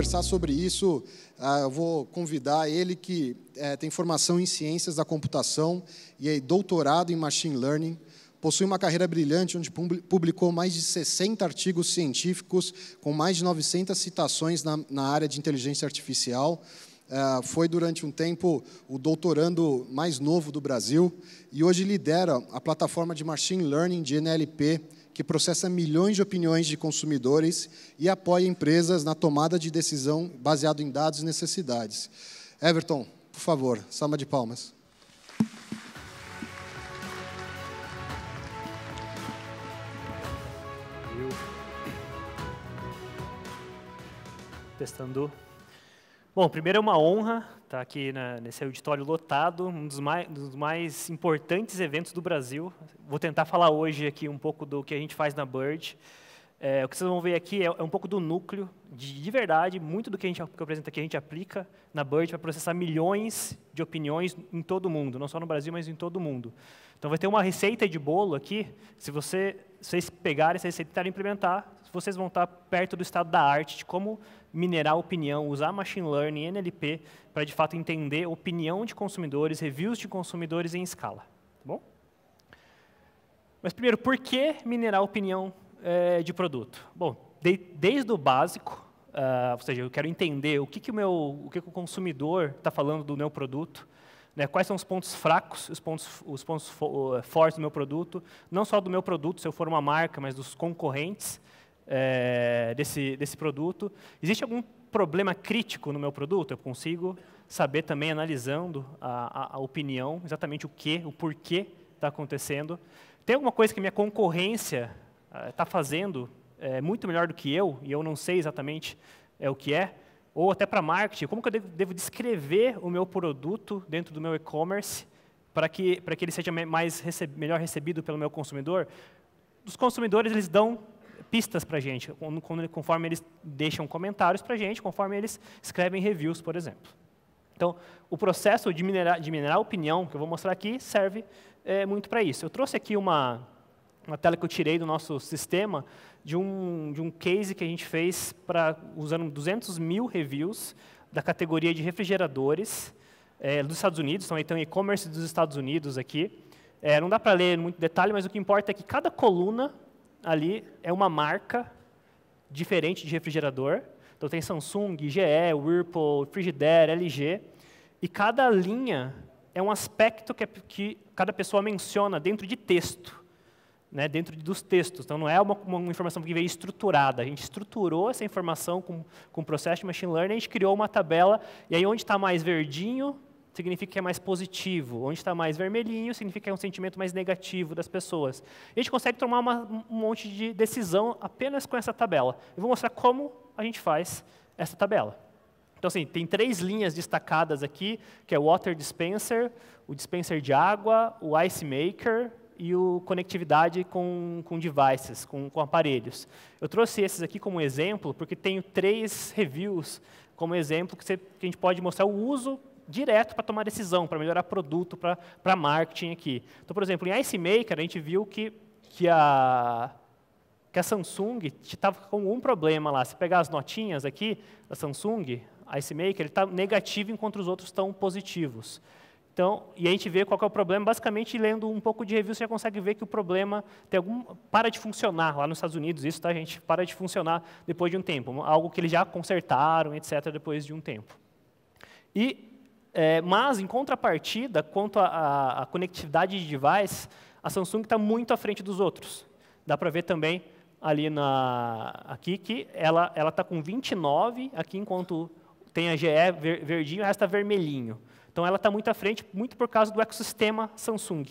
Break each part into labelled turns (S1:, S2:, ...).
S1: conversar sobre isso, ah, eu vou convidar ele que eh, tem formação em ciências da computação e é doutorado em machine learning. Possui uma carreira brilhante, onde publicou mais de 60 artigos científicos, com mais de 900 citações na, na área de inteligência artificial. Uh, foi durante um tempo o doutorando mais novo do Brasil e hoje lidera a plataforma de Machine Learning de NLP que processa milhões de opiniões de consumidores e apoia empresas na tomada de decisão baseado em dados e necessidades. Everton, por favor, salva de palmas.
S2: Testando. Bom, primeiro é uma honra estar tá aqui na, nesse auditório lotado, um dos mais, dos mais, importantes eventos do Brasil. Vou tentar falar hoje aqui um pouco do que a gente faz na Bird. É, o que vocês vão ver aqui é, é um pouco do núcleo, de, de, verdade, muito do que a gente que apresenta aqui a gente aplica na Bird para processar milhões de opiniões em todo o mundo, não só no Brasil, mas em todo o mundo. Então vai ter uma receita de bolo aqui, se você, vocês pegarem essa receita e tentarem implementar, vocês vão estar perto do estado da arte de como minerar opinião, usar machine learning, NLP, para de fato entender opinião de consumidores, reviews de consumidores em escala. Tá bom? Mas primeiro, por que minerar opinião é, de produto? Bom, de, desde o básico, uh, ou seja, eu quero entender o que, que, o, meu, o, que, que o consumidor está falando do meu produto, né, quais são os pontos fracos, os pontos, os pontos eh, fortes do meu produto, não só do meu produto, se eu for uma marca, mas dos concorrentes, é, desse, desse produto. Existe algum problema crítico no meu produto? Eu consigo saber também, analisando a, a, a opinião, exatamente o que, o porquê está acontecendo. Tem alguma coisa que minha concorrência está é, fazendo é, muito melhor do que eu, e eu não sei exatamente é, o que é? Ou até para marketing, como que eu devo descrever o meu produto dentro do meu e-commerce para que, para que ele seja mais melhor recebido pelo meu consumidor? Os consumidores eles dão pistas para a gente, conforme eles deixam comentários para a gente, conforme eles escrevem reviews, por exemplo. Então, o processo de minerar, de minerar opinião, que eu vou mostrar aqui, serve é, muito para isso. Eu trouxe aqui uma, uma tela que eu tirei do nosso sistema de um, de um case que a gente fez pra, usando 200 mil reviews da categoria de refrigeradores é, dos Estados Unidos, então, e-commerce dos Estados Unidos aqui. É, não dá para ler muito detalhe, mas o que importa é que cada coluna ali é uma marca diferente de refrigerador. Então tem Samsung, GE, Whirlpool, Frigidaire, LG. E cada linha é um aspecto que, é que cada pessoa menciona dentro de texto, né, dentro dos textos. Então não é uma, uma, informação que veio estruturada. A gente estruturou essa informação com, com o processo de machine learning, a gente criou uma tabela, e aí onde está mais verdinho significa que é mais positivo. Onde está mais vermelhinho, significa que é um sentimento mais negativo das pessoas. a gente consegue tomar uma, um monte de decisão apenas com essa tabela. Eu vou mostrar como a gente faz essa tabela. Então, assim, tem três linhas destacadas aqui, que é o Water Dispenser, o Dispenser de água, o Ice Maker e o Conectividade com, com devices, com, com aparelhos. Eu trouxe esses aqui como exemplo, porque tenho três reviews como exemplo que, você, que a gente pode mostrar o uso direto para tomar decisão, para melhorar produto, para, para marketing aqui. Então, por exemplo, em Ice Maker, a gente viu que, que a que a Samsung estava com um problema lá. Se pegar as notinhas aqui da Samsung, Ice Maker, ele está negativo enquanto os outros estão positivos. Então, e a gente vê qual é o problema. Basicamente, lendo um pouco de review, você já consegue ver que o problema tem algum para de funcionar lá nos Estados Unidos. Isso, tá, gente? Para de funcionar depois de um tempo. Algo que eles já consertaram, etc., depois de um tempo. E é, mas, em contrapartida, quanto à conectividade de device, a Samsung está muito à frente dos outros. Dá para ver também ali na, aqui que ela está com 29, aqui enquanto tem a GE verdinho, o resto está vermelhinho. Então, ela está muito à frente, muito por causa do ecossistema Samsung.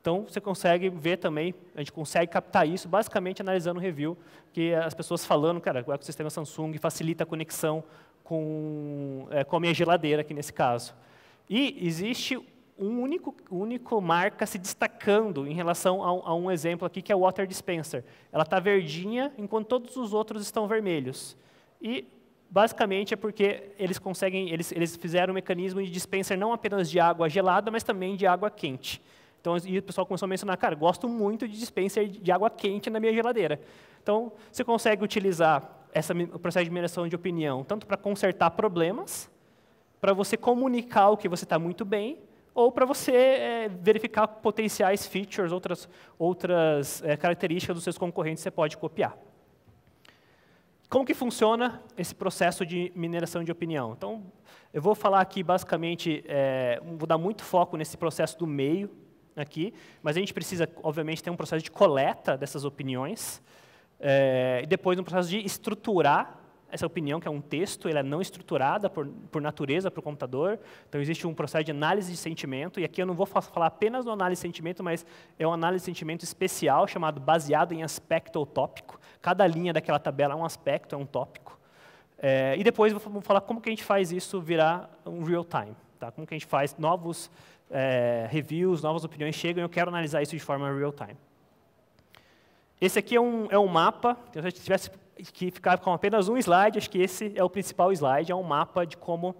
S2: Então, você consegue ver também, a gente consegue captar isso, basicamente analisando o review, que as pessoas falando, cara, o ecossistema Samsung facilita a conexão com, é, com a minha geladeira, aqui nesse caso. E existe um único, único marca se destacando em relação a, a um exemplo aqui, que é o Water Dispenser. Ela está verdinha, enquanto todos os outros estão vermelhos. E, basicamente, é porque eles conseguem, eles, eles fizeram um mecanismo de dispenser não apenas de água gelada, mas também de água quente. Então, o pessoal começou a mencionar, cara, gosto muito de dispenser de água quente na minha geladeira. Então, você consegue utilizar essa, o processo de mineração de opinião, tanto para consertar problemas, para você comunicar o que você está muito bem, ou para você é, verificar potenciais features, outras, outras é, características dos seus concorrentes que você pode copiar. Como que funciona esse processo de mineração de opinião? Então, eu vou falar aqui basicamente, é, vou dar muito foco nesse processo do meio aqui, mas a gente precisa, obviamente, ter um processo de coleta dessas opiniões, é, e depois, no processo de estruturar essa opinião, que é um texto, ela é não estruturada por, por natureza para o computador. Então, existe um processo de análise de sentimento, e aqui eu não vou falar apenas do análise de sentimento, mas é uma análise de sentimento especial, chamado baseado em aspecto ou tópico. Cada linha daquela tabela é um aspecto, é um tópico. É, e depois vamos falar como que a gente faz isso virar um real time. Tá? Como que a gente faz novos é, reviews, novas opiniões chegam, e eu quero analisar isso de forma real time. Esse aqui é um, é um mapa, então, se eu tivesse que ficar com apenas um slide, acho que esse é o principal slide, é um mapa de como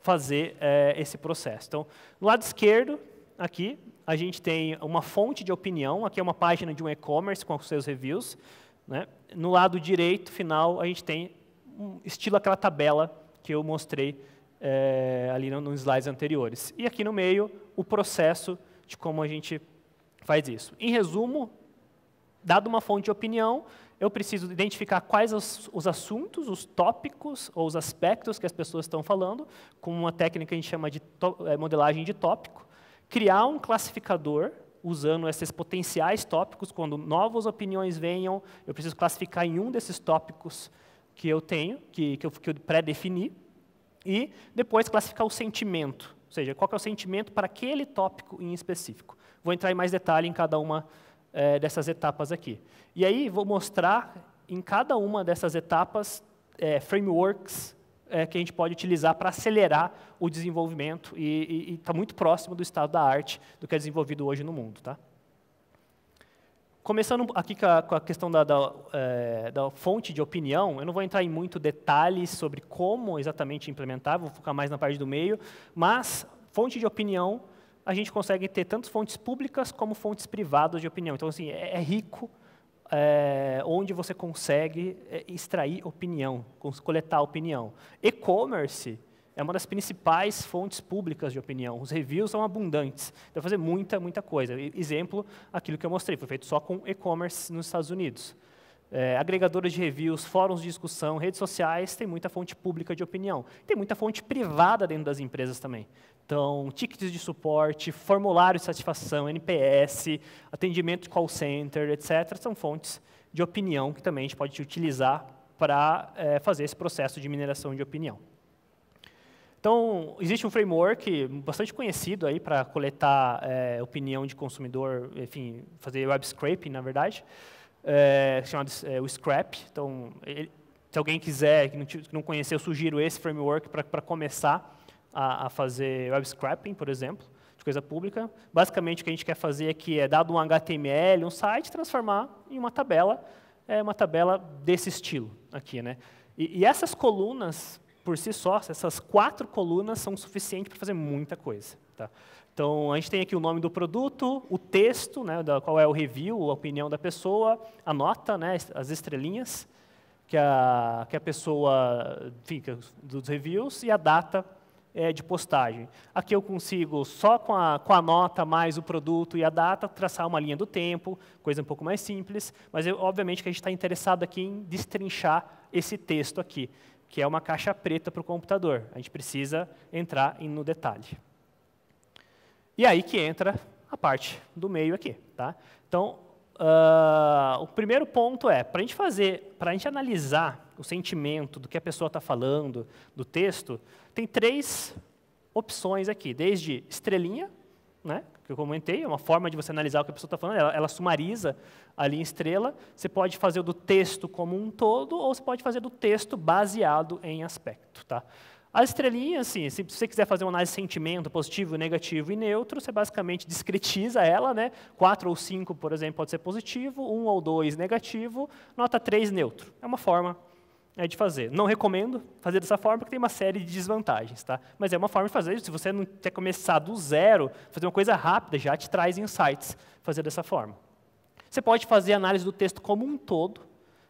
S2: fazer é, esse processo. Então, no lado esquerdo, aqui, a gente tem uma fonte de opinião, aqui é uma página de um e-commerce com os seus reviews. Né? No lado direito, final, a gente tem um estilo aquela tabela que eu mostrei é, ali nos slides anteriores. E aqui no meio, o processo de como a gente faz isso. Em resumo, dado uma fonte de opinião, eu preciso identificar quais os, os, assuntos, os tópicos ou os aspectos que as pessoas estão falando, com uma técnica que a gente chama de eh, modelagem de tópico, criar um classificador usando esses potenciais tópicos, quando novas opiniões venham, eu preciso classificar em um desses tópicos que eu tenho, que, que eu, que eu pré-defini, e depois classificar o sentimento, ou seja, qual é o sentimento para aquele tópico em específico. Vou entrar em mais detalhe em cada uma é, dessas etapas aqui. E aí vou mostrar em cada uma dessas etapas é, frameworks é, que a gente pode utilizar para acelerar o desenvolvimento e está muito próximo do estado da arte do que é desenvolvido hoje no mundo, tá? Começando aqui com a, com a questão da, da, é, da, fonte de opinião, eu não vou entrar em muito detalhes sobre como exatamente implementar, vou focar mais na parte do meio, mas fonte de opinião a gente consegue ter tanto fontes públicas como fontes privadas de opinião. Então, assim, é, é rico é, onde você consegue é, extrair opinião, coletar opinião. E-commerce é uma das principais fontes públicas de opinião. Os reviews são abundantes. Dá fazer muita, muita coisa. Exemplo, aquilo que eu mostrei, foi feito só com e-commerce nos Estados Unidos. É, agregadores de reviews, fóruns de discussão, redes sociais, tem muita fonte pública de opinião. Tem muita fonte privada dentro das empresas também. Então, tickets de suporte, formulário de satisfação, NPS, atendimento call center, etc., são fontes de opinião que também a gente pode utilizar para é, fazer esse processo de mineração de opinião. Então, existe um framework bastante conhecido aí para coletar é, opinião de consumidor, enfim, fazer web scraping, na verdade, é, chamado é, o Scrap. Então, ele, se alguém quiser, que não, que não conhecer, eu sugiro esse framework para começar a, a fazer web scrapping, por exemplo, de coisa pública. Basicamente, o que a gente quer fazer aqui é, dado um HTML, um site, transformar em uma tabela, é, uma tabela desse estilo aqui. Né? E, e essas colunas, por si só, essas quatro colunas são suficientes para fazer muita coisa. Tá? Então, a gente tem aqui o nome do produto, o texto, né, da, qual é o review, a opinião da pessoa, a nota, né, as estrelinhas que a, que a pessoa fica dos reviews e a data é, de postagem. Aqui eu consigo, só com a, com a nota mais o produto e a data, traçar uma linha do tempo, coisa um pouco mais simples, mas eu, obviamente que a gente está interessado aqui em destrinchar esse texto aqui, que é uma caixa preta para o computador. A gente precisa entrar em, no detalhe. E aí que entra a parte do meio aqui. Tá? Então, uh, o primeiro ponto é, para a gente fazer, para a gente analisar o sentimento, do que a pessoa está falando, do texto, tem três opções aqui. Desde estrelinha, né, que eu comentei, é uma forma de você analisar o que a pessoa está falando, ela, ela, sumariza ali em estrela. Você pode fazer do texto como um todo, ou você pode fazer do texto baseado em aspecto. Tá? As estrelinhas, assim, se você quiser fazer uma análise de sentimento positivo, negativo e neutro, você basicamente discretiza ela, né? Quatro ou cinco, por exemplo, pode ser positivo, um ou dois negativo, nota três neutro. É uma forma é de fazer. Não recomendo fazer dessa forma, porque tem uma série de desvantagens, tá? Mas é uma forma de fazer. Se você não quer começar do zero, fazer uma coisa rápida já te traz insights fazer dessa forma. Você pode fazer análise do texto como um todo.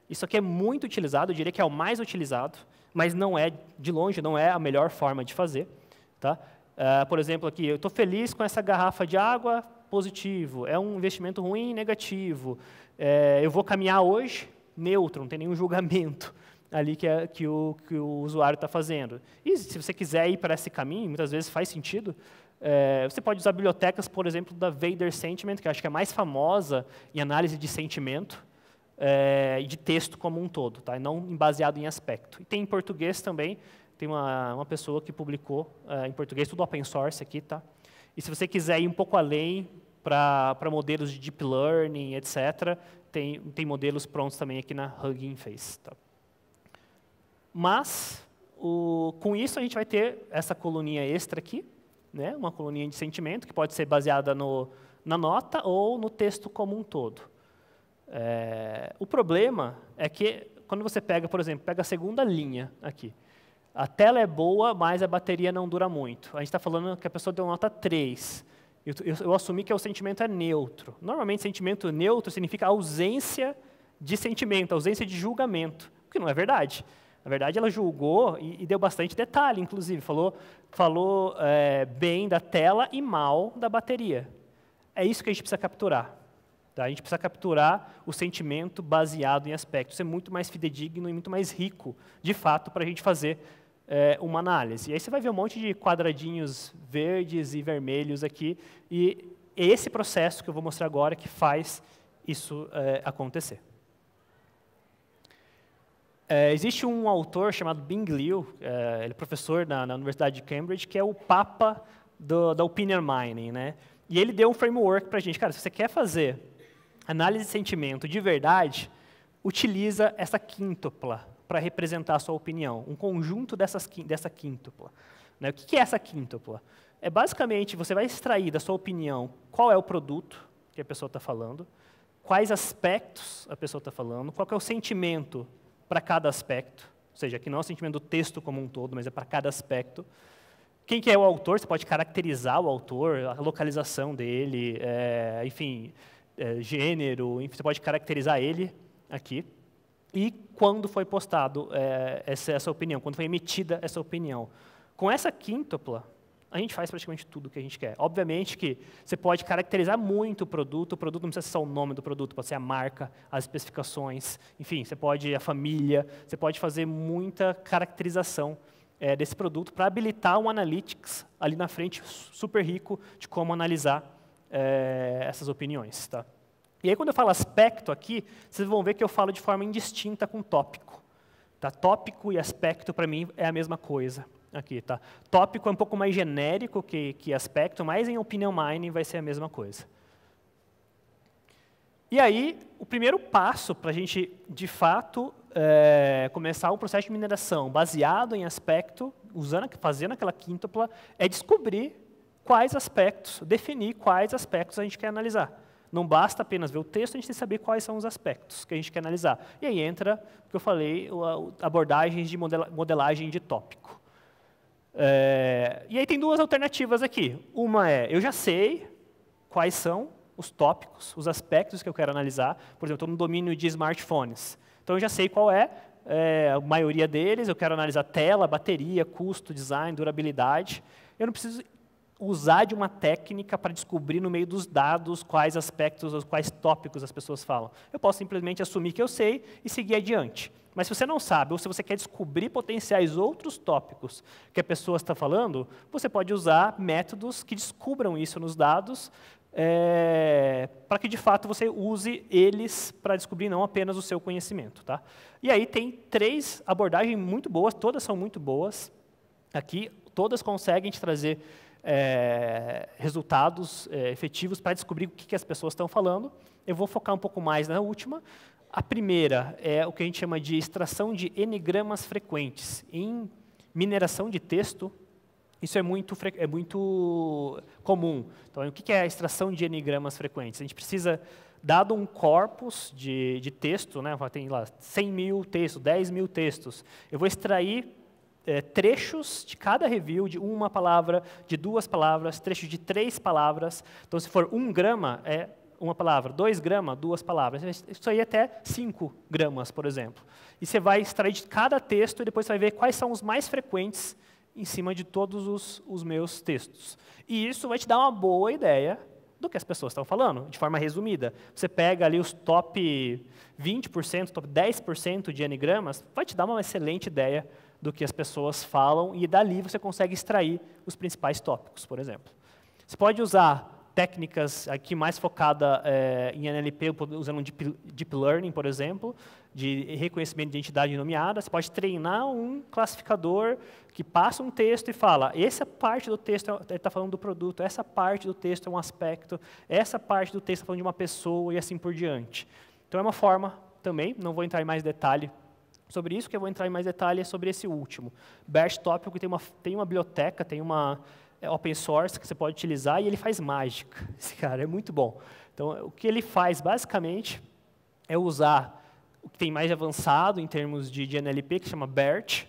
S2: Isso aqui é muito utilizado, eu diria que é o mais utilizado, mas não é, de longe, não é a melhor forma de fazer. Tá? Uh, por exemplo, aqui, eu estou feliz com essa garrafa de água, positivo. É um investimento ruim, negativo. É, eu vou caminhar hoje, neutro, não tem nenhum julgamento ali que, é, que, o, que o usuário está fazendo. E se você quiser ir para esse caminho, muitas vezes faz sentido, é, você pode usar bibliotecas, por exemplo, da Vader Sentiment, que acho que é a mais famosa em análise de sentimento é, e de texto como um todo, tá? não baseado em aspecto. E tem em português também, tem uma, uma pessoa que publicou é, em português, tudo open source aqui. Tá? E se você quiser ir um pouco além para modelos de deep learning, etc., tem, tem modelos prontos também aqui na Hugging Face. Tá? Mas, o, com isso, a gente vai ter essa coluninha extra aqui, né? uma coluninha de sentimento, que pode ser baseada no, na nota ou no texto como um todo. É, o problema é que, quando você pega, por exemplo, pega a segunda linha aqui, a tela é boa, mas a bateria não dura muito. A gente está falando que a pessoa deu nota 3. Eu, eu, eu, assumi que o sentimento é neutro. Normalmente, sentimento neutro significa ausência de sentimento, ausência de julgamento, o que não é verdade. Na verdade, ela julgou e, e deu bastante detalhe, inclusive. Falou, falou é, bem da tela e mal da bateria. É isso que a gente precisa capturar. Tá? A gente precisa capturar o sentimento baseado em aspectos. é muito mais fidedigno e muito mais rico, de fato, para a gente fazer é, uma análise. E aí você vai ver um monte de quadradinhos verdes e vermelhos aqui. E esse processo que eu vou mostrar agora que faz isso é, acontecer. É, existe um autor chamado Bing Liu, é, ele é professor na, na, Universidade de Cambridge, que é o papa do, da opinion mining, né? E ele deu um framework para a gente, cara, se você quer fazer análise de sentimento de verdade, utiliza essa quíntupla para representar a sua opinião, um conjunto dessas, dessa quíntupla. Né? O que é essa quíntupla? É basicamente, você vai extrair da sua opinião qual é o produto que a pessoa está falando, quais aspectos a pessoa está falando, qual é o sentimento para cada aspecto, ou seja, aqui não é o sentimento do texto como um todo, mas é para cada aspecto. Quem que é o autor? Você pode caracterizar o autor, a localização dele, é, enfim, é, gênero, enfim, você pode caracterizar ele aqui. E quando foi postado é, essa, essa opinião, quando foi emitida essa opinião. Com essa quíntupla, a gente faz praticamente tudo o que a gente quer. Obviamente que você pode caracterizar muito o produto, o produto não precisa ser só o nome do produto, pode ser a marca, as especificações, enfim, você pode, a família, você pode fazer muita caracterização é, desse produto para habilitar um analytics ali na frente, super rico, de como analisar é, essas opiniões. Tá? E aí, quando eu falo aspecto aqui, vocês vão ver que eu falo de forma indistinta com tópico. Tá? Tópico e aspecto, para mim, é a mesma coisa. Aqui, tá? Tópico é um pouco mais genérico que, que aspecto, mas em opinion mining vai ser a mesma coisa. E aí, o primeiro passo para a gente, de fato, é, começar o um processo de mineração baseado em aspecto, usando, fazendo aquela quíntupla, é descobrir quais aspectos, definir quais aspectos a gente quer analisar. Não basta apenas ver o texto, a gente tem que saber quais são os aspectos que a gente quer analisar. E aí entra, o que eu falei, abordagens de modelagem de tópico. É, e aí tem duas alternativas aqui. Uma é, eu já sei quais são os tópicos, os aspectos que eu quero analisar. Por exemplo, estou no domínio de smartphones. Então, eu já sei qual é, é, a maioria deles. Eu quero analisar tela, bateria, custo, design, durabilidade. Eu não preciso usar de uma técnica para descobrir no meio dos dados quais aspectos ou quais tópicos as pessoas falam. Eu posso simplesmente assumir que eu sei e seguir adiante. Mas se você não sabe, ou se você quer descobrir potenciais outros tópicos que a pessoa está falando, você pode usar métodos que descubram isso nos dados, é, eh, para que de fato você use eles para descobrir não apenas o seu conhecimento. Tá? E aí tem três abordagens muito boas, todas são muito boas aqui, todas conseguem te trazer é, resultados é, efetivos para descobrir o que, que as pessoas estão falando. Eu vou focar um pouco mais na última. A primeira é o que a gente chama de extração de enigramas frequentes. Em mineração de texto, isso é muito, é muito comum. Então, o que é a extração de enigramas frequentes? A gente precisa, dado um corpus de, de texto, né, tem lá 100 mil textos, 10 mil textos, eu vou extrair é, trechos de cada review, de uma palavra, de duas palavras, trechos de três palavras. Então, se for um grama, é uma palavra. Dois gramas, duas palavras. Isso aí é até cinco gramas, por exemplo. E você vai extrair de cada texto e depois você vai ver quais são os mais frequentes em cima de todos os, os meus textos. E isso vai te dar uma boa ideia do que as pessoas estão falando, de forma resumida. Você pega ali os top 20%, top 10% de anigramas, vai te dar uma excelente ideia do que as pessoas falam e dali você consegue extrair os principais tópicos, por exemplo. Você pode usar técnicas aqui mais focada é, em NLP, usando um deep, deep learning, por exemplo, de reconhecimento de entidade nomeada. Você pode treinar um classificador que passa um texto e fala: essa parte do texto é, está falando do produto, essa parte do texto é um aspecto, essa parte do texto está falando de uma pessoa e assim por diante. Então é uma forma também, não vou entrar em mais detalhe sobre isso, que eu vou entrar em mais detalhes sobre esse último. Bash Topic tem uma, tem uma biblioteca, tem uma é, open source que você pode utilizar e ele faz mágica. Esse cara é muito bom. Então, o que ele faz, basicamente, é usar o que tem mais avançado em termos de, de NLP, que chama BERT,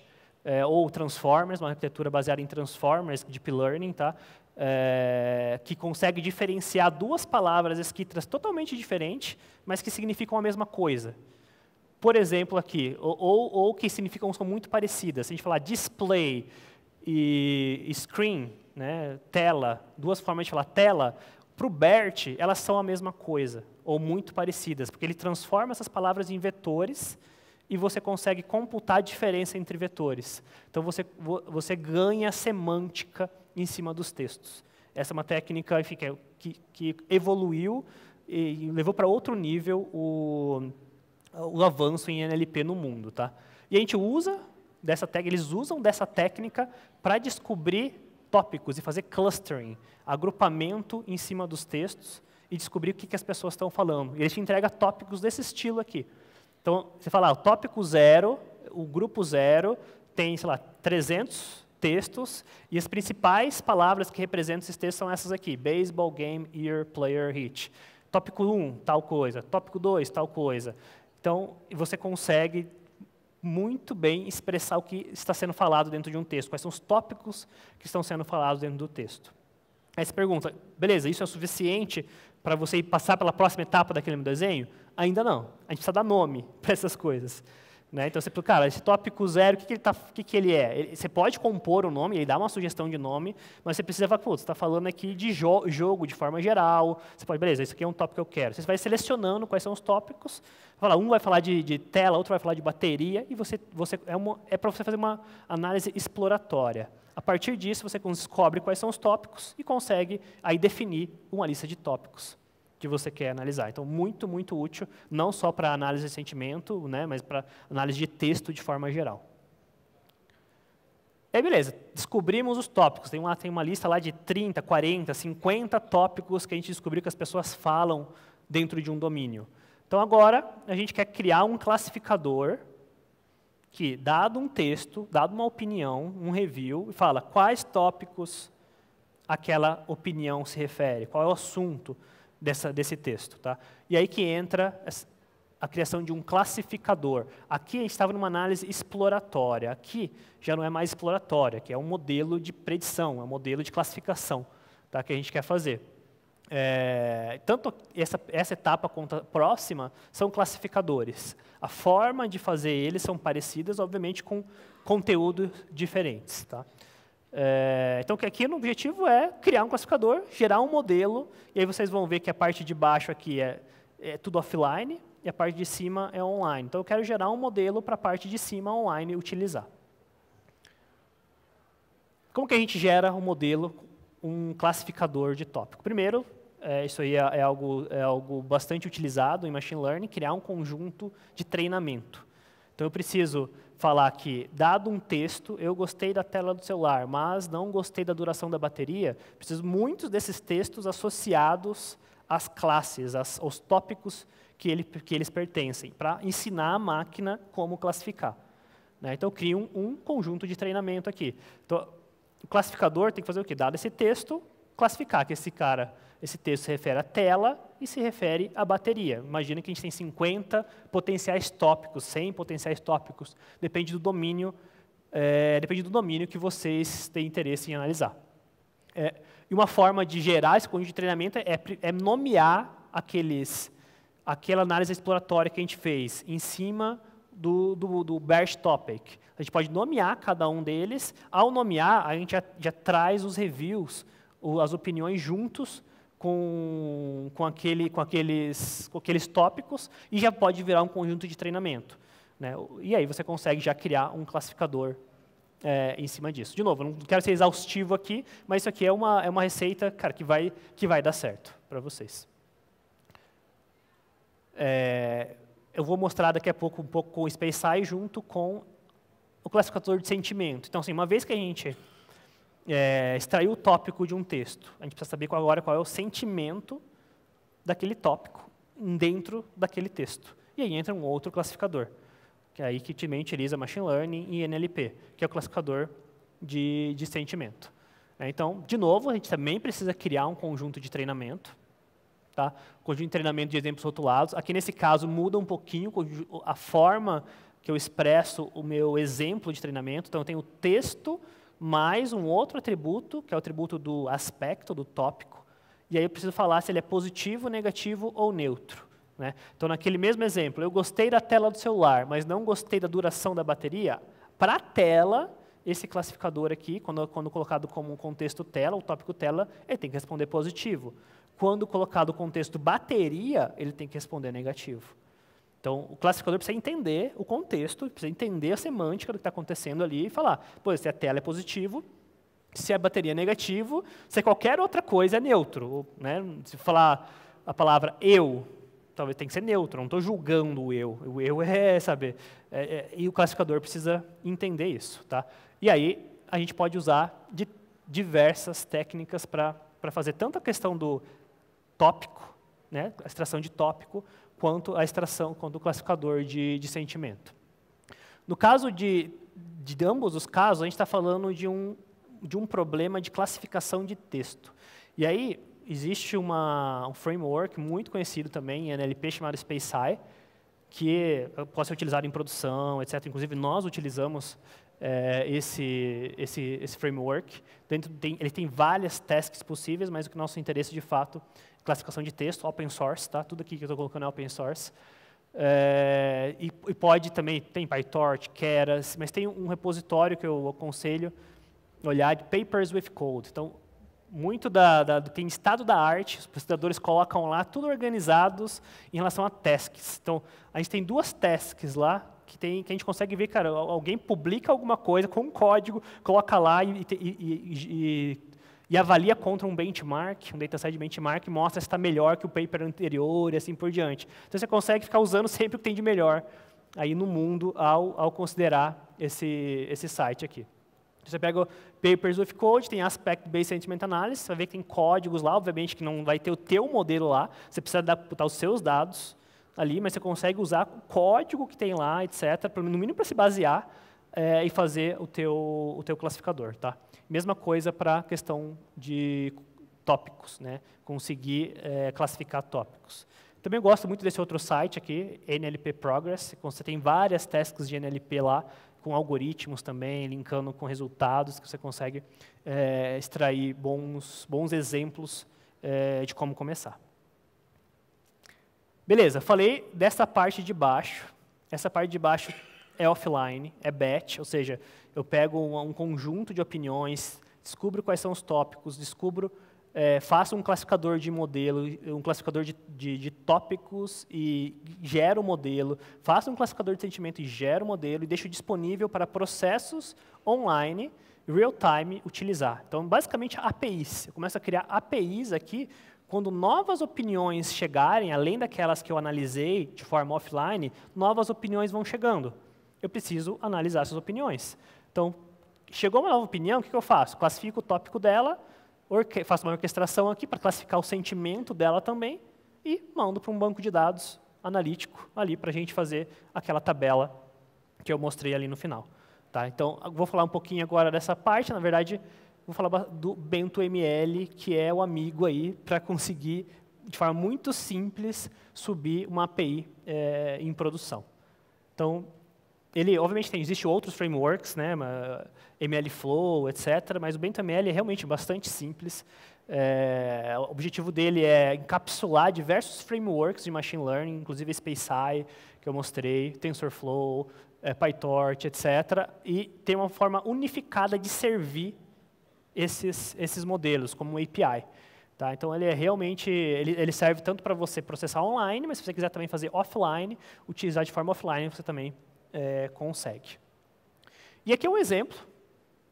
S2: é, ou Transformers, uma arquitetura baseada em Transformers, Deep Learning, tá? É, que consegue diferenciar duas palavras escritas totalmente diferentes, mas que significam a mesma coisa por exemplo, aqui, ou, ou, ou que significam são muito parecidas. Se a gente falar display e screen, né, tela, duas formas de falar tela, para o BERT, elas são a mesma coisa, ou muito parecidas, porque ele transforma essas palavras em vetores e você consegue computar a diferença entre vetores. Então, você, você ganha semântica em cima dos textos. Essa é uma técnica enfim, que, é que evoluiu e levou para outro nível o, o avanço em NLP no mundo. Tá? E a gente usa dessa eles usam dessa técnica para descobrir tópicos e fazer clustering, agrupamento em cima dos textos e descobrir o que, que as pessoas estão falando. E ele te entrega tópicos desse estilo aqui. Então, você fala, ah, o tópico zero, o grupo zero, tem, sei lá, 300 textos, e as principais palavras que representam esses textos são essas aqui, baseball, game, year, player, hit. Tópico 1, um, tal coisa. Tópico 2, tal coisa. Então, você consegue muito bem expressar o que está sendo falado dentro de um texto, quais são os tópicos que estão sendo falados dentro do texto. Aí você pergunta, beleza, isso é suficiente para você passar pela próxima etapa daquele desenho? Ainda não. A gente precisa dar nome para essas coisas. Né? Então você cara, esse tópico zero, o que, que, ele, tá, que, que ele é? Ele, você pode compor o um nome, ele dá uma sugestão de nome, mas você precisa falar, pô, você está falando aqui de jo jogo de forma geral. Você pode, beleza, isso aqui é um tópico que eu quero. Você vai selecionando quais são os tópicos. Fala, um vai falar de, de tela, outro vai falar de bateria, e você, você é, é para você fazer uma análise exploratória. A partir disso, você descobre quais são os tópicos e consegue aí definir uma lista de tópicos que você quer analisar. Então, muito, muito útil, não só para análise de sentimento, né, mas para análise de texto de forma geral. E aí, beleza, descobrimos os tópicos. Tem uma, tem uma lista lá de 30, 40, 50 tópicos que a gente descobriu que as pessoas falam dentro de um domínio. Então, agora, a gente quer criar um classificador que, dado um texto, dado uma opinião, um review, fala quais tópicos aquela opinião se refere, qual é o assunto, dessa, desse texto. Tá? E aí que entra a criação de um classificador. Aqui a gente estava numa análise exploratória, aqui já não é mais exploratória, que é um modelo de predição, é um modelo de classificação tá, que a gente quer fazer. É, tanto essa, essa etapa a próxima são classificadores. A forma de fazer eles são parecidas, obviamente, com conteúdos diferentes. Tá? É, então, que aqui o objetivo é criar um classificador, gerar um modelo, e aí vocês vão ver que a parte de baixo aqui é, é tudo offline e a parte de cima é online. Então, eu quero gerar um modelo para a parte de cima online utilizar. Como que a gente gera um modelo, um classificador de tópico? Primeiro, é, isso aí é, é, algo, é algo bastante utilizado em machine learning, criar um conjunto de treinamento. Então, eu preciso falar que, dado um texto, eu gostei da tela do celular, mas não gostei da duração da bateria, preciso muitos desses textos associados às classes, às, aos tópicos que, ele, que eles pertencem, para ensinar a máquina como classificar. Né? Então, eu crio um, um, conjunto de treinamento aqui. Então, o classificador tem que fazer o quê? Dado esse texto, classificar que esse cara esse texto se refere à tela e se refere à bateria. Imagina que a gente tem 50 potenciais tópicos, 100 potenciais tópicos, depende do domínio, é, depende do domínio que vocês têm interesse em analisar. É, e uma forma de gerar esse conjunto de treinamento é, é nomear aqueles, aquela análise exploratória que a gente fez em cima do, do, do Topic. A gente pode nomear cada um deles. Ao nomear, a gente já, já traz os reviews, as opiniões juntos, com, com, aquele, com, aqueles, com aqueles tópicos e já pode virar um conjunto de treinamento. Né? E aí você consegue já criar um classificador é, em cima disso. De novo, não quero ser exaustivo aqui, mas isso aqui é uma, é uma receita cara, que, vai, que vai dar certo para vocês. É, eu vou mostrar daqui a pouco um pouco com o SpaceSci junto com o classificador de sentimento. Então, assim, uma vez que a gente é, extrair o tópico de um texto. A gente precisa saber agora qual é o sentimento daquele tópico dentro daquele texto. E aí entra um outro classificador, que é aí que também utiliza machine learning e NLP, que é o classificador de, de sentimento. Né? Então, de novo, a gente também precisa criar um conjunto de treinamento, tá? conjunto de treinamento de exemplos rotulados. Aqui, nesse caso, muda um pouquinho a forma que eu expresso o meu exemplo de treinamento. Então, eu tenho o texto mais um outro atributo, que é o atributo do aspecto, do tópico, e aí eu preciso falar se ele é positivo, negativo ou neutro. Né? Então, naquele mesmo exemplo, eu gostei da tela do celular, mas não gostei da duração da bateria, para a tela, esse classificador aqui, quando, quando colocado como um contexto tela, o tópico tela, ele tem que responder positivo. Quando colocado o contexto bateria, ele tem que responder negativo. Então, o classificador precisa entender o contexto, precisa entender a semântica do que está acontecendo ali e falar, pois se a tela é positivo, se a bateria é negativo, se qualquer outra coisa é neutro. né, se falar a palavra eu, talvez tem que ser neutro, não estou julgando o eu. O eu é, saber. É, é, e o classificador precisa entender isso. Tá? E aí, a gente pode usar de diversas técnicas para fazer tanto a questão do tópico, né, a extração de tópico, quanto à extração, quanto ao classificador de, de sentimento. No caso de, de ambos os casos, a gente está falando de um, de um problema de classificação de texto. E aí, existe uma, um framework muito conhecido também em NLP chamado SpaceI, que pode ser utilizado em produção, etc. Inclusive, nós utilizamos é, esse, esse, esse framework. Dentro tem, ele tem várias tasks possíveis, mas o que nosso interesse de fato é classificação de texto, open source, tá? Tudo aqui que eu estou colocando é open source. É, e, e, pode também, tem PyTorch, Keras, mas tem um repositório que eu aconselho olhar de Papers with Code. Então, muito da, da, tem estado da arte, os pesquisadores colocam lá, tudo organizados em relação a tasks. Então, a gente tem duas tasks lá, que, tem, que a gente consegue ver, cara, alguém publica alguma coisa com um código, coloca lá e, e, e, e avalia contra um benchmark, um dataset de benchmark, e mostra se está melhor que o paper anterior e assim por diante. Então, você consegue ficar usando sempre o que tem de melhor aí no mundo ao, ao considerar esse, esse site aqui. Então, você pega o Papers with Code, tem Aspect-Based Sentiment Analysis, você vai ver que tem códigos lá, obviamente que não vai ter o teu modelo lá, você precisa adaptar os seus dados, ali, mas você consegue usar o código que tem lá, etc., no mínimo para se basear é, e fazer o teu, o teu classificador. Tá? Mesma coisa para a questão de tópicos, né? conseguir é, classificar tópicos. Também gosto muito desse outro site aqui, NLP Progress, você tem várias tasks de NLP lá, com algoritmos também, linkando com resultados, que você consegue é, extrair bons, bons exemplos de como começar. Beleza, falei dessa parte de baixo. Essa parte de baixo é offline, é batch, ou seja, eu pego um, um conjunto de opiniões, descubro quais são os tópicos, descubro, é, faço um classificador de modelo, um classificador de, de, de tópicos e gero o modelo, faço um classificador de sentimento e gero o modelo e deixo disponível para processos online real-time utilizar. Então, basicamente, APIs. Eu começo a criar APIs aqui quando novas opiniões chegarem, além daquelas que eu analisei de forma offline, novas opiniões vão chegando. Eu preciso analisar essas opiniões. Então, chegou uma nova opinião, o que eu faço? Classifico o tópico dela, faço uma orquestração aqui para classificar o sentimento dela também e mando para um banco de dados analítico ali para a gente fazer aquela tabela que eu mostrei ali no final. Tá? Então, vou falar um pouquinho agora dessa parte. Na verdade, vou falar do Bento ML, que é o amigo aí para conseguir, de forma muito simples, subir uma API é, em produção. Então, ele, obviamente, tem, existe outros frameworks, né, MLflow, etc., mas o ML é realmente bastante simples. É, o objetivo dele é encapsular diversos frameworks de machine learning, inclusive SpaceI, que eu mostrei, TensorFlow, é, PyTorch, etc., e tem uma forma unificada de servir esses, esses modelos como um API. Tá? Então, ele é realmente ele, ele serve tanto para você processar online, mas se você quiser também fazer offline, utilizar de forma offline, você também é, consegue. E aqui é um exemplo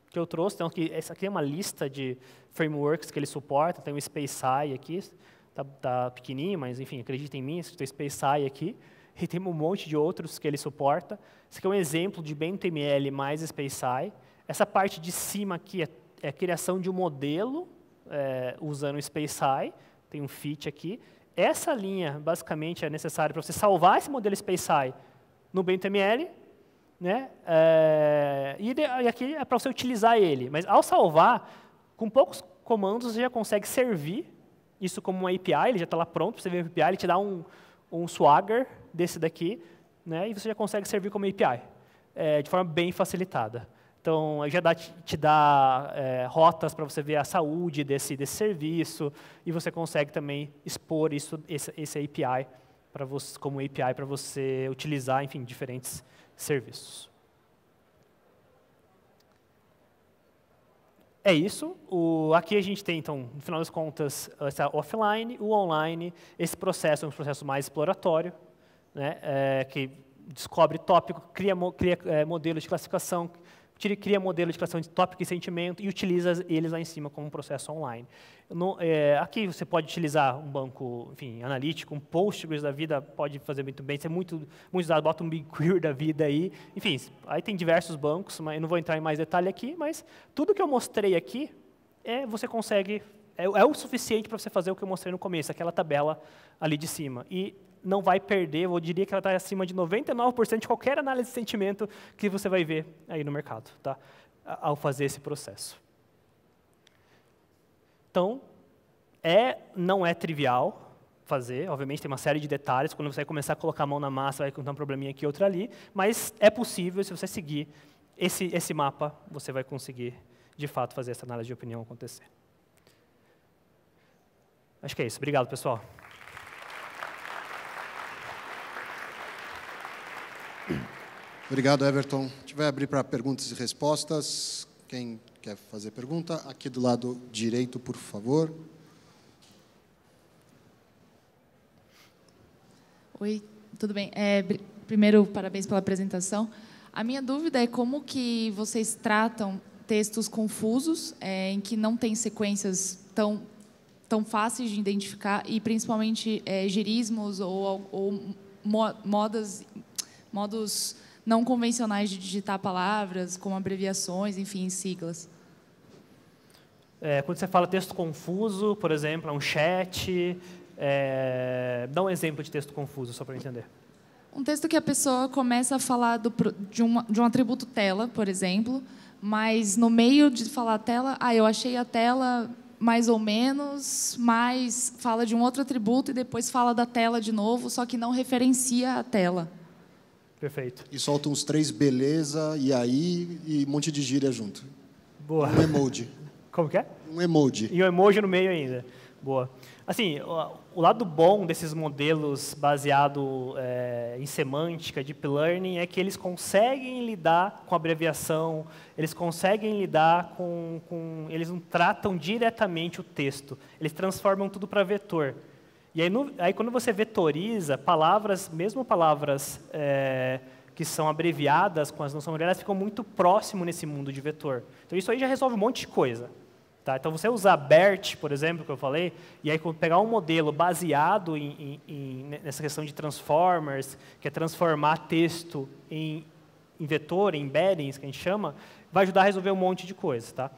S2: que eu trouxe. Então, aqui, essa aqui é uma lista de frameworks que ele suporta. Tem o SpaceSci aqui, está tá pequenininho, mas, enfim, acredita em mim, tem o SpaceI aqui. E tem um monte de outros que ele suporta. Esse aqui é um exemplo de BentoML mais SpaceSci. Essa parte de cima aqui é é a criação de um modelo é, usando o SpaceI, tem um fit aqui. Essa linha, basicamente, é necessária para você salvar esse modelo SpaceI no BMTML, né? É, e, de, e, aqui é para você utilizar ele. Mas ao salvar, com poucos comandos você já consegue servir isso como uma API, ele já está lá pronto, você vê a API, ele te dá um, um swagger desse daqui, né? e você já consegue servir como API, é, eh, de forma bem facilitada. Então, já dá, te dá é, rotas para você ver a saúde desse, desse serviço e você consegue também expor isso, esse, esse API para você, como API para você utilizar, enfim, diferentes serviços. É isso. O, aqui a gente tem, então, no final das contas, essa offline, o online, esse processo é um processo mais exploratório, né, é, que descobre tópico, cria, cria é, modelos de classificação, cria modelos de criação de tópico e sentimento e utiliza eles lá em cima como um processo online. No, é, aqui você pode utilizar um banco enfim, analítico, um Postgres da vida, pode fazer muito bem, isso é muito, muito usado, bota um BigQuery da vida aí. Enfim, aí tem diversos bancos, mas eu não vou entrar em mais detalhe aqui, mas tudo que eu mostrei aqui, é, você consegue é, é o suficiente para você fazer o que eu mostrei no começo, aquela tabela ali de cima. E não vai perder, eu diria que ela está acima de 99% de qualquer análise de sentimento que você vai ver aí no mercado, tá? ao fazer esse processo. Então, é, não é trivial fazer, obviamente tem uma série de detalhes, quando você começar a colocar a mão na massa, vai encontrar um probleminha aqui, outro ali, mas é possível, se você seguir esse, esse mapa, você vai conseguir, de fato, fazer essa análise de opinião acontecer. Acho que é isso. Obrigado, pessoal.
S1: Obrigado, Everton. A gente vai abrir para perguntas e respostas. Quem quer fazer pergunta, aqui do lado direito, por favor.
S2: Oi, tudo bem? É, primeiro, parabéns pela apresentação. A minha dúvida é como que vocês tratam textos confusos, é, em que não tem sequências tão tão fáceis de identificar e principalmente é, gerismos ou, ou modas modos não convencionais de digitar palavras, como abreviações, enfim, siglas. É, quando você fala texto confuso, por exemplo, é um chat. É... Dá um exemplo de texto confuso, só para entender. Um texto que a pessoa começa a falar do, de, uma, de um atributo tela, por exemplo, mas no meio de falar tela, ah, eu achei a tela mais ou menos, mas fala de um outro atributo e depois fala da tela de novo, só que não referencia a tela.
S1: Perfeito. E solta uns três beleza, e aí, e um monte de
S3: gíria junto. Boa. Um emoji. Como que é? Um emoji. E
S2: um emoji no meio ainda. Boa. Assim, o lado bom desses modelos baseado é, em semântica, deep learning, é que eles conseguem lidar com abreviação, eles conseguem lidar com, com eles não tratam diretamente o texto, eles transformam tudo para vetor. E aí, no, aí quando você vetoriza, palavras, mesmo palavras é, que são abreviadas com as não são elas ficam muito próximo nesse mundo de vetor. Então isso aí já resolve um monte de coisa. Tá? Então você usar BERT, por exemplo, que eu falei, e aí pegar um modelo baseado em, em, em, nessa questão de transformers, que é transformar texto em, em vetor, em embeddings, que a gente chama, vai ajudar a resolver um monte de coisa. Tá?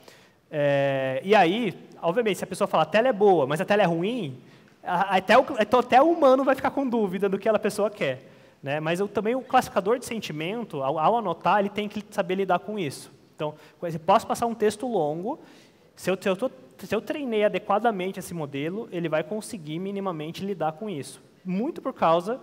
S2: É, e aí, obviamente, se a pessoa falar a tela é boa, mas a tela é ruim, até o, é, até o humano vai ficar com dúvida do que a pessoa quer. Né? Mas eu, também o classificador de sentimento, ao, ao, anotar, ele tem que saber lidar com isso. Então, eu posso passar um texto longo, se eu, se eu, tô, se eu treinei adequadamente esse modelo, ele vai conseguir minimamente lidar com isso. Muito por causa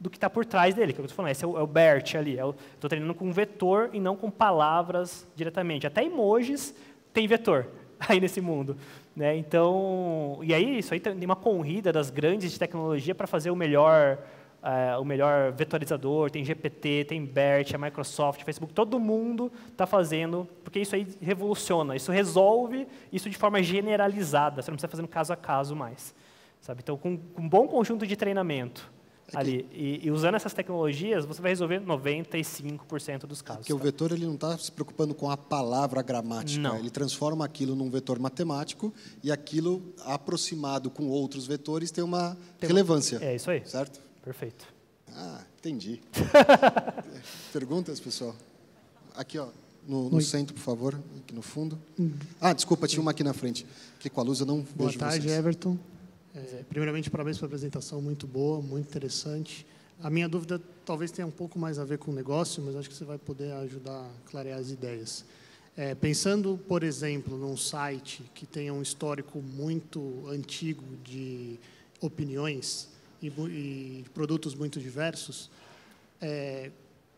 S2: do que está por trás dele, que é eu estou falando, esse é o, é o BERT ali. É estou treinando com vetor e não com palavras diretamente. Até emojis tem vetor. aí nesse mundo. Né? Então, e aí isso aí tem uma corrida das grandes de tecnologia para fazer o melhor, uh, o melhor vetorizador, tem GPT, tem BERT, a Microsoft, Facebook, todo mundo está fazendo, porque isso aí revoluciona, isso resolve isso de forma generalizada, você não precisa fazer no caso a caso mais. Sabe? Então, com, com um bom conjunto de treinamento, ali. E, e, usando essas tecnologias, você vai resolver 95% dos casos. Porque tá? o
S1: vetor ele não está se preocupando com a palavra gramática. Não. Ele transforma aquilo num vetor matemático e aquilo, aproximado com outros vetores, tem uma tem relevância. É isso aí. Certo?
S2: Perfeito. Ah,
S1: entendi. Perguntas, pessoal? Aqui, ó. No, no centro, por favor, aqui no fundo. Hum. Ah, desculpa, tinha uma aqui na frente, que com a luz eu não Boa vejo tarde, vocês.
S3: Everton. É, primeiramente, parabéns pela apresentação, muito boa, muito interessante. A minha dúvida talvez tenha um pouco mais a ver com o negócio, mas acho que você vai poder ajudar a clarear as ideias. É, pensando, por exemplo, num site que tenha um histórico muito antigo de opiniões e, e produtos muito diversos, é,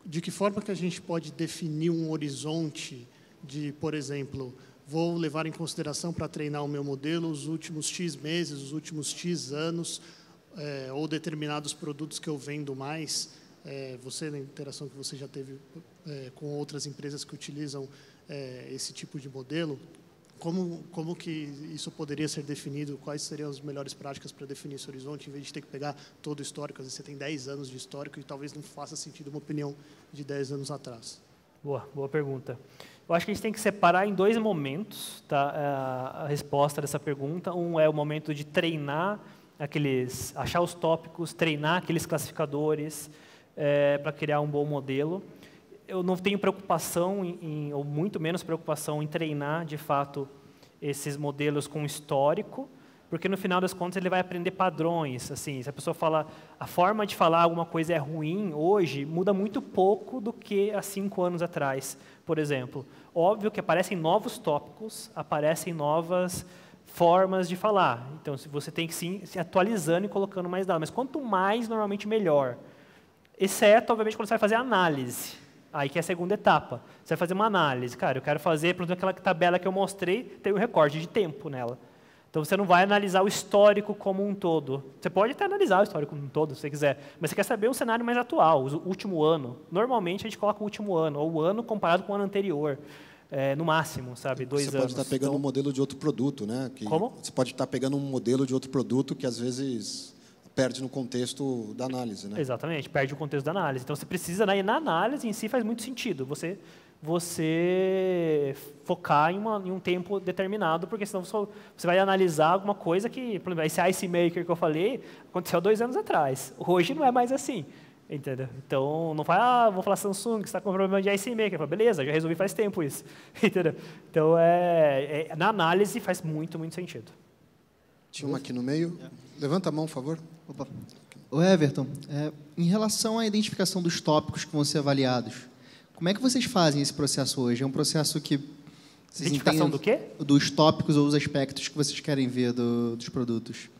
S3: de que forma que a gente pode definir um horizonte de, por exemplo, vou levar em consideração para treinar o meu modelo os últimos X meses, os últimos X anos, é, ou determinados produtos que eu vendo mais. É, você, na interação que você já teve é, com outras empresas que utilizam esse tipo de modelo, como, como que isso poderia ser definido? Quais seriam as melhores práticas para definir esse horizonte, em vez de ter que pegar todo o histórico? Às vezes você tem 10 anos de histórico e talvez não faça sentido uma opinião de 10 anos atrás.
S2: Boa, boa pergunta. Eu acho que a gente tem que separar em dois momentos tá, eh, a resposta dessa pergunta. Um é o momento de treinar aqueles, achar os tópicos, treinar aqueles classificadores é, eh, para criar um bom modelo. Eu não tenho preocupação, em, em, ou muito menos preocupação, em treinar, de fato, esses modelos com histórico, porque no final das contas ele vai aprender padrões. Assim, se a pessoa fala, a forma de falar alguma coisa é ruim hoje muda muito pouco do que há cinco anos atrás por exemplo. Óbvio que aparecem novos tópicos, aparecem novas formas de falar. Então, você tem que sim, se atualizando e colocando mais dados. Mas quanto mais, normalmente, melhor. Exceto, obviamente, quando você vai fazer análise. Aí que é a segunda etapa. Você vai fazer uma análise. Cara, eu quero fazer, por exemplo, aquela tabela que eu mostrei, tem um recorde de tempo nela. Então você não vai analisar o histórico como um todo. Você pode até analisar o histórico como um todo, se você quiser, mas você quer saber um cenário mais atual, o último ano. Normalmente a gente coloca o último ano, ou o ano comparado com o ano anterior. É, no máximo, sabe? Dois tá anos. Você pode estar pegando
S1: então... um modelo de outro produto, né? Que como? Você pode estar tá pegando um modelo de outro produto que às vezes perde no contexto da análise,
S2: né? Exatamente, perde o contexto da análise. Então você precisa, né, na análise em si faz muito sentido você você focar em, uma, em, um tempo determinado, porque senão você vai analisar alguma coisa que, por exemplo, esse ice maker que eu falei, aconteceu dois anos atrás. Hoje não é mais assim. Entendeu? Então, não fala, ah, vou falar Samsung, que está com um problema de ice Maker. Falo, Beleza, já resolvi faz tempo isso. Entendeu? Então, é, é, na análise faz muito, muito sentido. Tinha uma aqui
S1: no meio. É. Levanta a mão, por favor. Opa. O Everton, é, em relação à identificação dos tópicos que vão ser avaliados, como é que vocês fazem esse processo hoje? É um processo que. Vocês Identificação do quê? Dos tópicos ou os aspectos que vocês querem ver do, dos produtos.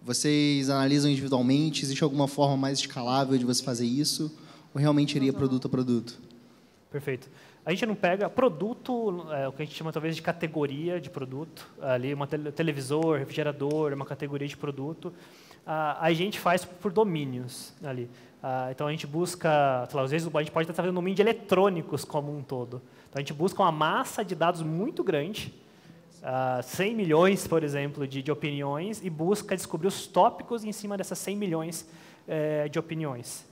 S1: Vocês analisam individualmente? Existe alguma forma mais escalável de você fazer isso? Ou realmente iria produto a produto?
S2: Perfeito. A gente não pega produto, é, o que a gente chama talvez de categoria de produto, ali uma televisor, refrigerador, é uma categoria de produto. a gente faz por domínios ali. Ah, então a gente busca, lá, às vezes a gente pode estar fazendo um número de eletrônicos como um todo. Então a gente busca uma massa de dados muito grande, ah, 100 milhões, por exemplo, de, de, opiniões, e busca descobrir os tópicos em cima dessas 100 milhões eh, de opiniões.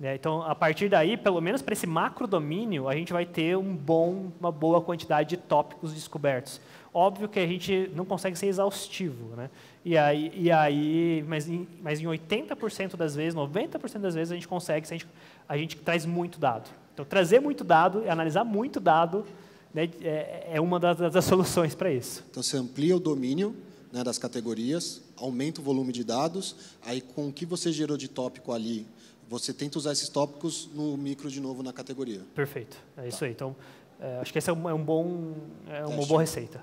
S2: Né? Então a partir daí, pelo menos para esse macro domínio, a gente vai ter um bom, uma boa quantidade de tópicos descobertos. Óbvio que a gente não consegue ser exaustivo, né? E aí, e aí mas, em, mas em 80% das vezes, 90% das vezes a gente consegue, a gente, a gente traz muito dado. Então, trazer muito dado, e analisar muito dado, né, é, é uma das, das soluções para isso.
S1: Então, você amplia o domínio né, das categorias, aumenta o volume de dados, aí com o que você gerou de tópico ali, você tenta usar esses tópicos no micro de novo na categoria.
S2: Perfeito, é tá. isso aí. Então, é, acho que essa é, um, é um bom, é uma boa receita.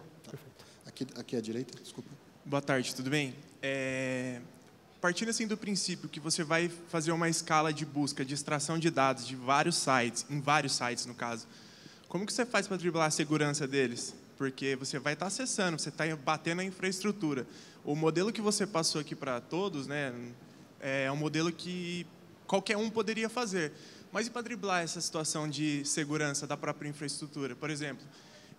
S1: Aqui, aqui à direita, desculpa.
S3: Boa tarde, tudo bem? É, partindo assim do princípio que você vai fazer uma escala de busca, de extração de dados de vários sites, em vários sites no caso, como que você faz para driblar a segurança deles? Porque você vai estar tá acessando, você está batendo a infraestrutura. O modelo que você passou aqui para todos né, é um modelo que qualquer um poderia fazer. Mas e para driblar essa situação de segurança da própria infraestrutura? Por exemplo,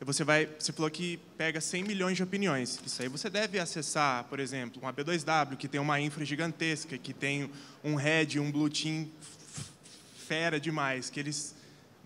S3: você vai, você falou que pega 100 milhões de opiniões. Isso aí você deve acessar, por exemplo, uma B2W que tem uma infra gigantesca, que tem um red, um blue team fera demais, que eles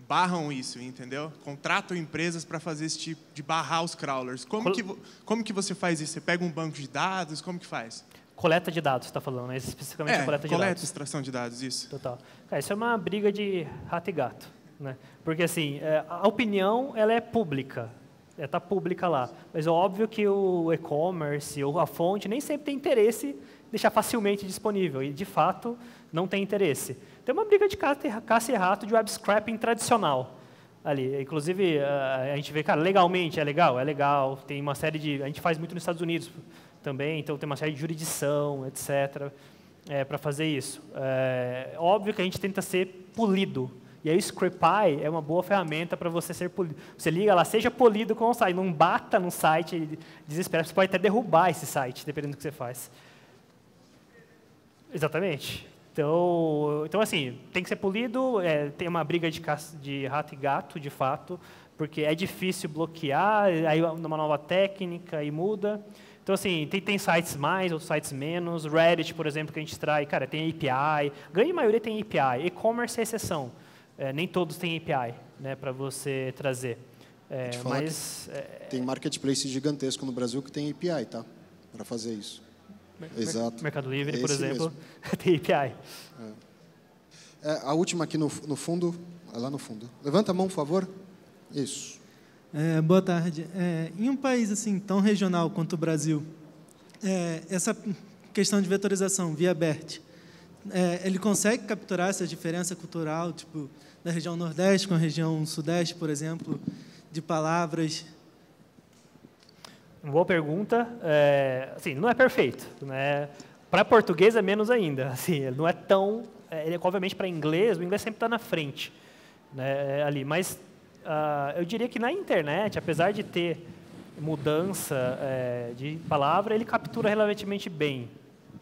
S3: barram isso, entendeu? Contratam empresas para fazer esse tipo de barrar os crawlers. Como, que, como que você faz isso? Você pega um banco de dados? Como que
S2: faz? Coleta de dados, você está falando, né? especificamente é, coleta de coleta, dados. Coleta, extração de dados, isso. Total. Cara, isso é uma briga de rato e gato. Né? Porque, assim, é, a opinião ela é pública, está é, pública lá. Mas é óbvio que o e-commerce ou a fonte nem sempre tem interesse em deixar facilmente disponível, e, de fato, não tem interesse. Tem uma briga de caça e rato de web scrapping tradicional ali. Inclusive, eh, a gente vê, cara, legalmente é legal? É legal. Tem uma série de... A gente faz muito nos Estados Unidos também, então tem uma série de jurisdição, etc., é, para fazer isso. É, óbvio que a gente tenta ser polido, e aí Scrapy é uma boa ferramenta para você ser polido. Você liga lá, seja polido com o site, não bata no site, desespera. Você pode até derrubar esse site, dependendo do que você faz. Exatamente. Então, então assim, tem que ser polido, é, tem uma briga de, caça, de rato e gato, de fato, porque é difícil bloquear, aí uma nova técnica e muda. Então, assim, tem, tem sites mais, outros sites menos. Reddit, por exemplo, que a gente trai, cara, tem API. A grande maioria tem API. E-commerce é exceção. É, nem todos têm API né, para você trazer. É, mas é,
S1: tem marketplace gigantesco no Brasil que tem API, tá? Para fazer isso.
S2: Mer Exato. Mercado Livre, é por exemplo, tem API. É. É,
S1: a última aqui no, no fundo, lá no fundo. Levanta a mão, por favor. Isso.
S3: boa tarde. em um país assim tão regional quanto o Brasil, essa questão de vetorização via BERT, ele consegue capturar essa diferença
S2: cultural, tipo da região Nordeste com a região Sudeste, por exemplo, de palavras? boa pergunta. É, assim, não é perfeito. Né? Para português é menos ainda. Assim, não é tão. é, é obviamente, para inglês, o inglês sempre está na frente né, é, ali. Mas uh, eu diria que na internet, apesar de ter mudança é, de palavra, ele captura relativamente bem.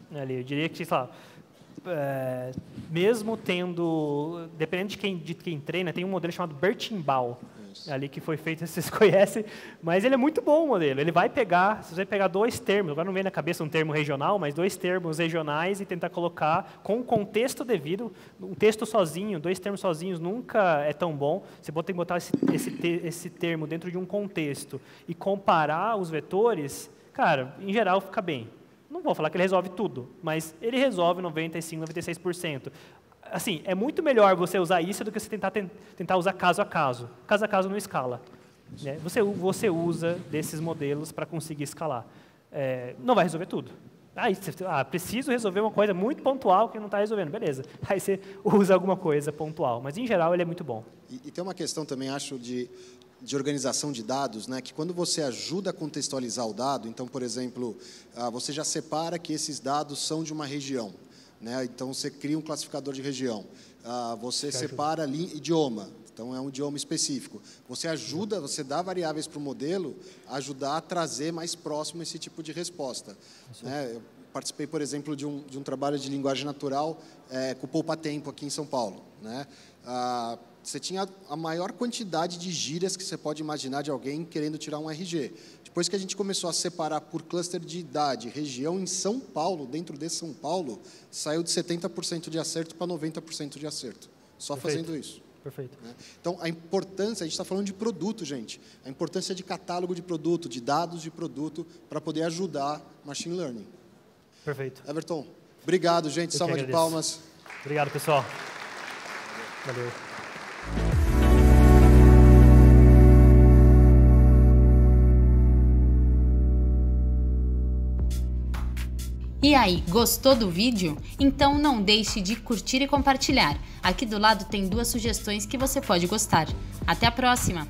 S2: Né, ali. Eu diria que, sei lá, eh, mesmo tendo, dependendo de quem, de quem treina, tem um modelo chamado Bertimbau, ali que foi feito, vocês conhecem, mas ele é muito bom o modelo. Ele vai pegar, se você pegar dois termos, agora não vem na cabeça um termo regional, mas dois termos regionais e tentar colocar com o contexto devido, um texto sozinho, dois termos sozinhos nunca é tão bom. Você tem que botar esse, esse, esse termo dentro de um contexto e comparar os vetores, cara, em geral fica bem. Não vou falar que ele resolve tudo, mas ele resolve 95%, 96%. Assim, é muito melhor você usar isso do que você tentar, tentar usar caso a caso. Caso a caso não escala. Né? Você, você usa desses modelos para conseguir escalar. É, não vai resolver tudo. Ah, isso, ah, preciso resolver uma coisa muito pontual que não está resolvendo. Beleza. Aí você usa alguma coisa pontual. Mas, em geral, ele é muito bom.
S1: E, e tem uma questão também, acho, de de organização de dados, né, que quando você ajuda a contextualizar o dado, então, por exemplo, ah, você já separa que esses dados são de uma região, né, então você cria um classificador de região, ah, você separa ali idioma, então é um idioma específico. Você ajuda, você dá variáveis para o modelo ajudar a trazer mais próximo esse tipo de resposta. Né? Eu participei, por exemplo, de um, de um trabalho de linguagem natural é, eh, com o Poupa Tempo aqui em São Paulo. Né? Ah, você tinha a maior quantidade de gírias que você pode imaginar de alguém querendo tirar um RG. Depois que a gente começou a separar por cluster de idade, região em São Paulo, dentro de São Paulo, saiu de 70% de acerto para 90% de acerto. Só Perfeito. fazendo isso. Perfeito. Né? Então, a importância, a gente está falando de produto, gente. A importância de catálogo de produto, de dados de produto, para poder ajudar machine learning. Perfeito. Everton, obrigado, gente. Eu Salva de palmas.
S2: Obrigado, pessoal. Valeu. E aí, gostou do vídeo? Então não deixe de curtir e compartilhar. Aqui do lado tem duas sugestões que você pode gostar. Até a próxima!